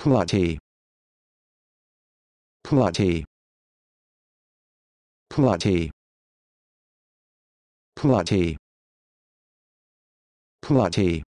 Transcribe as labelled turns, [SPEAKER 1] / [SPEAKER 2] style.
[SPEAKER 1] Plotty. Plotty. Plotty. Plotty. Plotty.